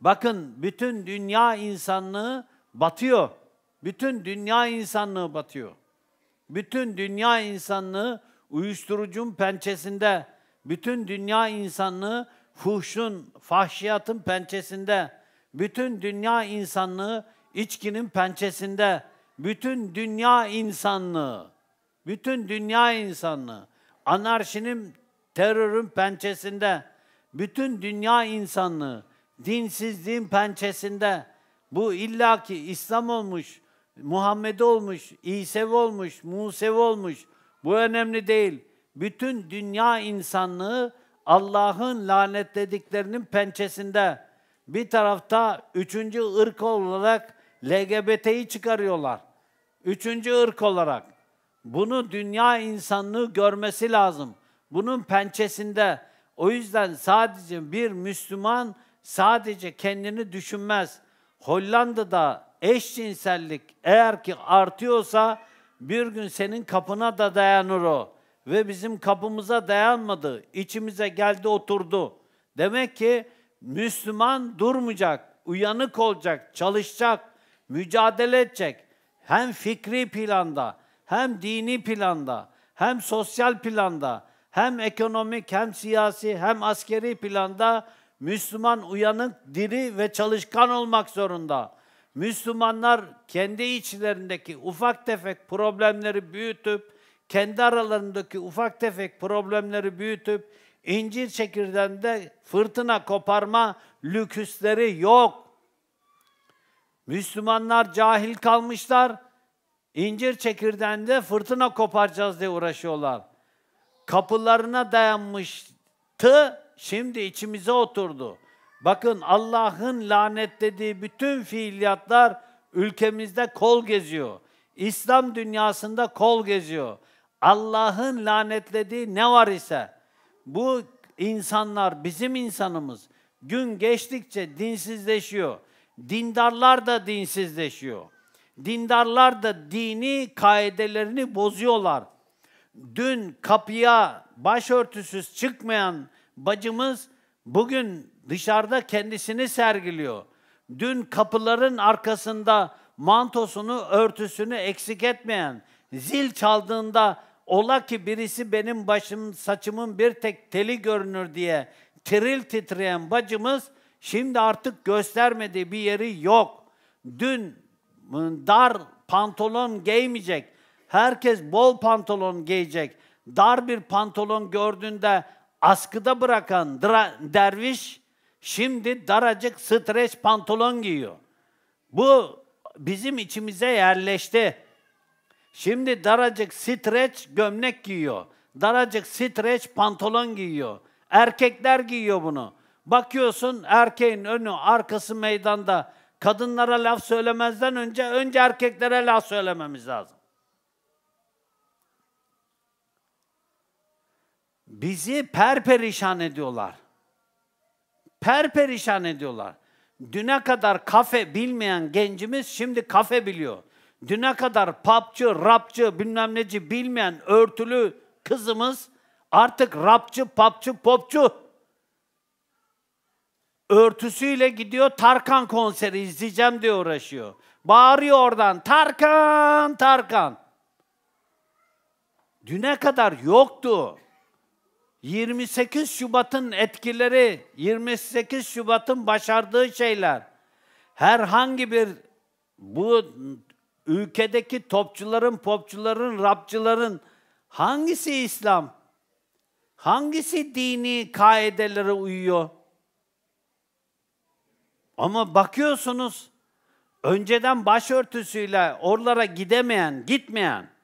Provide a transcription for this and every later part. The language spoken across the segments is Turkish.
Bakın bütün dünya insanlığı batıyor. Bütün dünya insanlığı batıyor. Bütün dünya insanlığı uyuşturucun pençesinde, bütün dünya insanlığı fuhşun, fahşiyatın pençesinde, bütün dünya insanlığı içkinin pençesinde, bütün dünya insanlığı, bütün dünya insanlığı anarşinin, terörün pençesinde, bütün dünya insanlığı dinsizliğin pençesinde. Bu illaki İslam olmuş, Muhammed olmuş, İsev olmuş, Musev olmuş. Bu önemli değil. Bütün dünya insanlığı Allah'ın lanetlediklerinin pençesinde. Bir tarafta üçüncü ırk olarak LGBT'yi çıkarıyorlar. Üçüncü ırk olarak. Bunu dünya insanlığı görmesi lazım. Bunun pençesinde. O yüzden sadece bir Müslüman sadece kendini düşünmez. Hollanda'da eşcinsellik eğer ki artıyorsa bir gün senin kapına da dayanır o. Ve bizim kapımıza dayanmadı. içimize geldi oturdu. Demek ki Müslüman durmayacak, uyanık olacak, çalışacak, mücadele edecek. Hem fikri planda, hem dini planda, hem sosyal planda, hem ekonomik, hem siyasi, hem askeri planda Müslüman uyanık, diri ve çalışkan olmak zorunda. Müslümanlar kendi içlerindeki ufak tefek problemleri büyütüp, kendi aralarındaki ufak tefek problemleri büyütüp, incir çekirdeğinde fırtına koparma lüküsleri yok. Müslümanlar cahil kalmışlar, incir çekirdeğinde fırtına koparacağız diye uğraşıyorlar. Kapılarına dayanmış tı şimdi içimize oturdu. Bakın Allah'ın lanetlediği bütün fiiliyatlar ülkemizde kol geziyor. İslam dünyasında kol geziyor. Allah'ın lanetlediği ne var ise bu insanlar bizim insanımız gün geçtikçe dinsizleşiyor. Dindarlar da dinsizleşiyor. Dindarlar da dini kaidelerini bozuyorlar. Dün kapıya başörtüsüz çıkmayan bacımız bugün dışarıda kendisini sergiliyor. Dün kapıların arkasında mantosunu, örtüsünü eksik etmeyen, zil çaldığında ola ki birisi benim başım, saçımın bir tek teli görünür diye tiril titreyen bacımız şimdi artık göstermediği bir yeri yok. Dün ıı, dar pantolon giymeyecek, herkes bol pantolon giyecek. Dar bir pantolon gördüğünde askıda bırakan derviş şimdi daracık streç pantolon giyiyor. Bu bizim içimize yerleşti. Şimdi daracık streç gömlek giyiyor. Daracık streç pantolon giyiyor. Erkekler giyiyor bunu. Bakıyorsun erkeğin önü arkası meydanda. Kadınlara laf söylemezden önce önce erkeklere laf söylememiz lazım. Bizi perperişan ediyorlar. Perperişan ediyorlar. Düne kadar kafe bilmeyen gencimiz şimdi kafe biliyor. Düne kadar papçı, rapçı, bilmem neci bilmeyen örtülü kızımız artık rapçı, papçı, popçu. Örtüsüyle gidiyor Tarkan konseri izleyeceğim diye uğraşıyor. Bağırıyor oradan Tarkan, Tarkan. Düne kadar yoktu. 28 Şubat'ın etkileri, 28 Şubat'ın başardığı şeyler, herhangi bir bu ülkedeki topçuların, popçuların, rapçıların hangisi İslam? Hangisi dini kaidelere uyuyor? Ama bakıyorsunuz önceden başörtüsüyle oralara gidemeyen, gitmeyen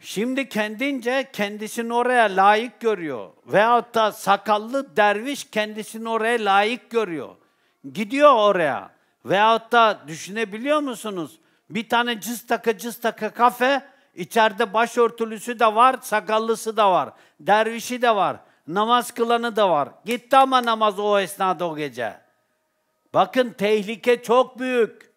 Şimdi kendince kendisini oraya layık görüyor. Veyahut da sakallı derviş kendisini oraya layık görüyor. Gidiyor oraya. Veyahut da düşünebiliyor musunuz? Bir tane cıstaka cıstaka kafe, içeride başörtülüsü de var, sakallısı da var, dervişi de var, namaz kılanı da var. Gitti ama namaz o esnada o gece. Bakın tehlike çok büyük.